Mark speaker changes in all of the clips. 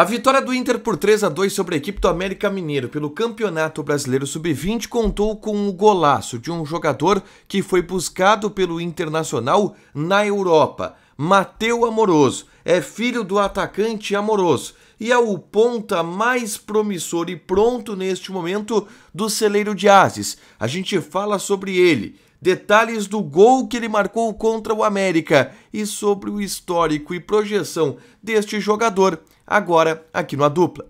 Speaker 1: A vitória do Inter por 3 a 2 sobre a equipe do América Mineiro pelo Campeonato Brasileiro Sub-20 contou com o golaço de um jogador que foi buscado pelo Internacional na Europa, Mateu Amoroso. É filho do atacante Amoroso e é o ponta mais promissor e pronto neste momento do celeiro de Ases. A gente fala sobre ele, detalhes do gol que ele marcou contra o América e sobre o histórico e projeção deste jogador agora aqui no A Dupla.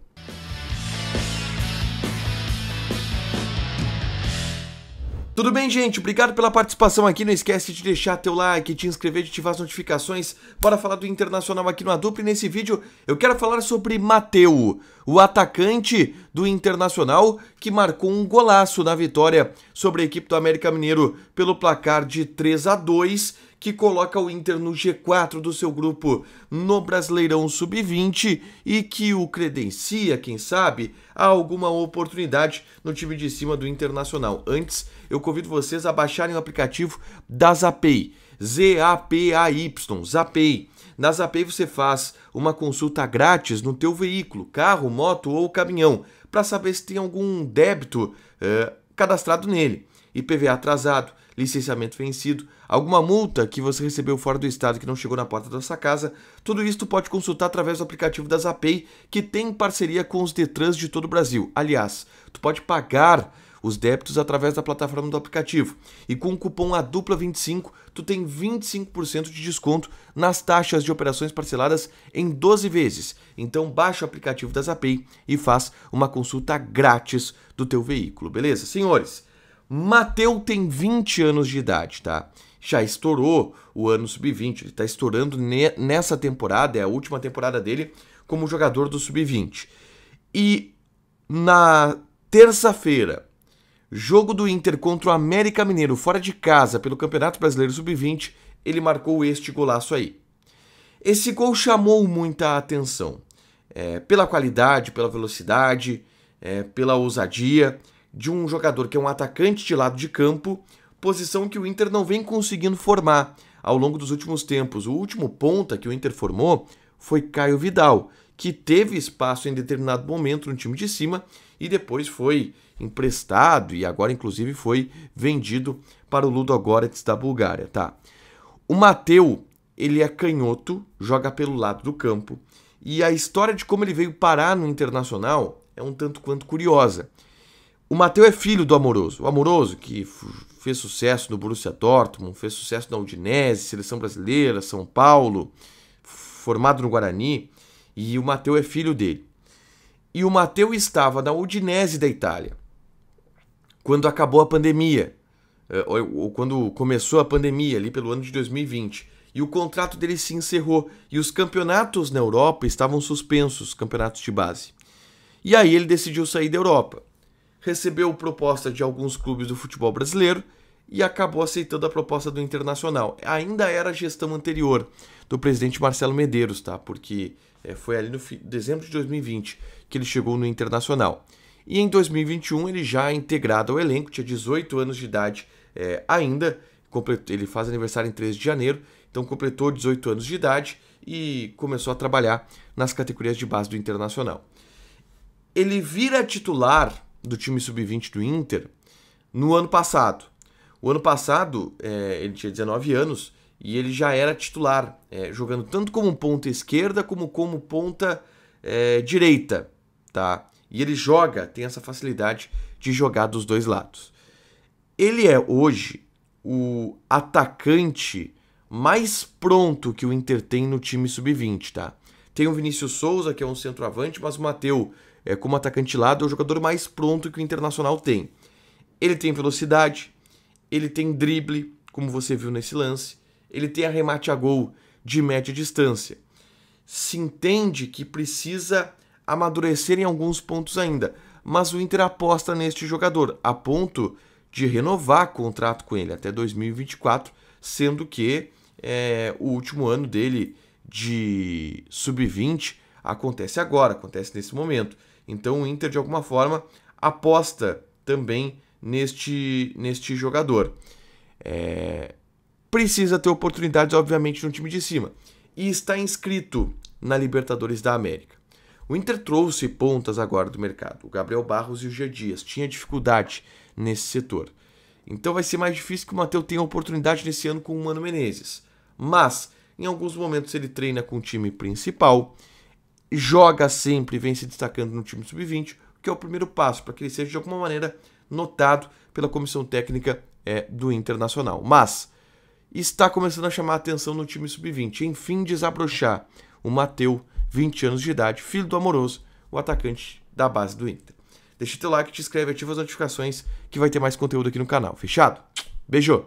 Speaker 1: Tudo bem, gente? Obrigado pela participação aqui. Não esquece de deixar teu like, te inscrever, de ativar as notificações. Bora falar do Internacional aqui no Adupla. E nesse vídeo eu quero falar sobre Mateu, o atacante do Internacional, que marcou um golaço na vitória sobre a equipe do América Mineiro pelo placar de 3 a 2, que coloca o Inter no G4 do seu grupo no Brasileirão Sub-20 e que o credencia, quem sabe, a alguma oportunidade no time de cima do Internacional. Antes, eu convido vocês a baixarem o aplicativo da API Z-A-P-A-Y, Zapay. Na Zapay você faz uma consulta grátis no teu veículo, carro, moto ou caminhão, para saber se tem algum débito eh, cadastrado nele. IPVA atrasado, licenciamento vencido, alguma multa que você recebeu fora do estado que não chegou na porta da sua casa, tudo isso você pode consultar através do aplicativo da Zapay, que tem parceria com os Detrans de todo o Brasil. Aliás, tu pode pagar os débitos através da plataforma do aplicativo. E com o cupom A Dupla 25, tu tem 25% de desconto nas taxas de operações parceladas em 12 vezes. Então baixa o aplicativo da Zapay e faz uma consulta grátis do teu veículo, beleza? Senhores, Mateu tem 20 anos de idade, tá? Já estourou o ano sub-20, ele tá estourando ne nessa temporada, é a última temporada dele como jogador do sub-20. E na terça-feira, Jogo do Inter contra o América Mineiro fora de casa pelo Campeonato Brasileiro Sub-20, ele marcou este golaço aí. Esse gol chamou muita atenção, é, pela qualidade, pela velocidade, é, pela ousadia de um jogador que é um atacante de lado de campo, posição que o Inter não vem conseguindo formar ao longo dos últimos tempos. O último ponta que o Inter formou foi Caio Vidal, que teve espaço em determinado momento no time de cima e depois foi emprestado e agora inclusive foi vendido para o Ludogorets da Bulgária, tá? O Mateu, ele é canhoto, joga pelo lado do campo e a história de como ele veio parar no Internacional é um tanto quanto curiosa. O Mateu é filho do Amoroso. O Amoroso, que fez sucesso no Borussia Dortmund, fez sucesso na Udinese, Seleção Brasileira, São Paulo, formado no Guarani, e o Mateu é filho dele. E o Mateu estava na Udinese da Itália quando acabou a pandemia, eh, ou quando começou a pandemia, ali pelo ano de 2020. E o contrato dele se encerrou e os campeonatos na Europa estavam suspensos campeonatos de base. E aí ele decidiu sair da Europa. Recebeu proposta de alguns clubes do futebol brasileiro e acabou aceitando a proposta do Internacional. Ainda era a gestão anterior do presidente Marcelo Medeiros, tá? Porque é, foi ali no dezembro de 2020 que ele chegou no Internacional. E em 2021 ele já é integrado ao elenco, tinha 18 anos de idade é, ainda, completou, ele faz aniversário em 13 de janeiro, então completou 18 anos de idade e começou a trabalhar nas categorias de base do Internacional. Ele vira titular do time sub-20 do Inter no ano passado. O ano passado, é, ele tinha 19 anos, e ele já era titular, é, jogando tanto como ponta esquerda como como ponta é, direita, tá? E ele joga, tem essa facilidade de jogar dos dois lados. Ele é hoje o atacante mais pronto que o Inter tem no time sub-20, tá? Tem o Vinícius Souza, que é um centroavante, mas o Mateu, é, como atacante lado, é o jogador mais pronto que o Internacional tem. Ele tem velocidade, ele tem drible, como você viu nesse lance, ele tem arremate a gol de média distância. Se entende que precisa amadurecer em alguns pontos ainda, mas o Inter aposta neste jogador, a ponto de renovar contrato com ele até 2024, sendo que é, o último ano dele de sub-20 acontece agora, acontece nesse momento. Então o Inter, de alguma forma, aposta também neste, neste jogador. É, precisa ter oportunidades, obviamente, no time de cima. E está inscrito na Libertadores da América. O Inter trouxe pontas agora do mercado, o Gabriel Barros e o Gia Dias. Tinha dificuldade nesse setor. Então vai ser mais difícil que o Matheus tenha oportunidade nesse ano com o Mano Menezes. Mas, em alguns momentos, ele treina com o time principal, joga sempre, vem se destacando no time sub-20, que é o primeiro passo para que ele seja de alguma maneira notado pela comissão técnica é, do Internacional. Mas está começando a chamar a atenção no time sub-20. Enfim, desabrochar o Mateu, 20 anos de idade, filho do Amoroso, o atacante da base do Inter. Deixa teu like, te inscreve, ativa as notificações que vai ter mais conteúdo aqui no canal. Fechado? Beijo!